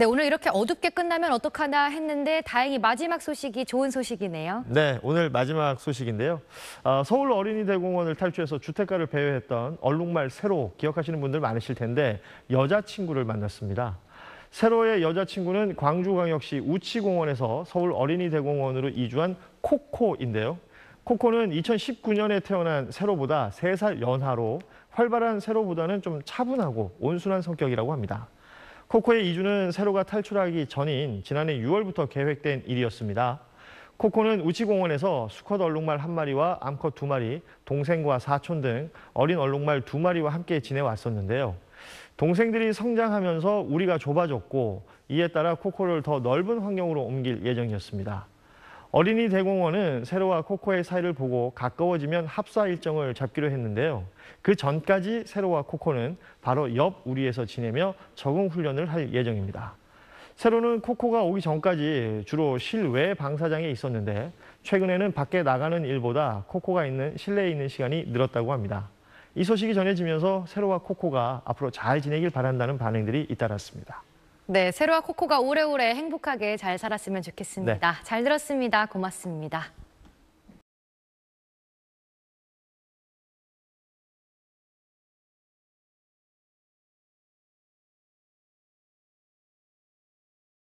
네, 오늘 이렇게 어둡게 끝나면 어떡하나 했는데 다행히 마지막 소식이 좋은 소식이네요. 네, 오늘 마지막 소식인데요. 어, 서울 어린이대공원을 탈출해서 주택가를 배회했던 얼룩말 새로 기억하시는 분들 많으실 텐데 여자친구를 만났습니다. 새로의 여자친구는 광주광역시 우치공원에서 서울 어린이대공원으로 이주한 코코인데요. 코코는 2019년에 태어난 새로보다 3살 연하로 활발한 새로보다는 좀 차분하고 온순한 성격이라고 합니다. 코코의 이주는 세로가 탈출하기 전인 지난해 6월부터 계획된 일이었습니다. 코코는 우치공원에서 수컷 얼룩말 한 마리와 암컷 두 마리, 동생과 사촌 등 어린 얼룩말 두 마리와 함께 지내왔었는데요. 동생들이 성장하면서 우리가 좁아졌고 이에 따라 코코를 더 넓은 환경으로 옮길 예정이었습니다. 어린이 대공원은 세로와 코코의 사이를 보고 가까워지면 합사 일정을 잡기로 했는데요. 그 전까지 세로와 코코는 바로 옆 우리에서 지내며 적응 훈련을 할 예정입니다. 세로는 코코가 오기 전까지 주로 실외 방사장에 있었는데 최근에는 밖에 나가는 일보다 코코가 있는 실내에 있는 시간이 늘었다고 합니다. 이 소식이 전해지면서 세로와 코코가 앞으로 잘 지내길 바란다는 반응들이 잇따랐습니다. 네, 세로와 코코가 오래오래 행복하게 잘 살았으면 좋겠습니다. 네. 잘 들었습니다. 고맙습니다.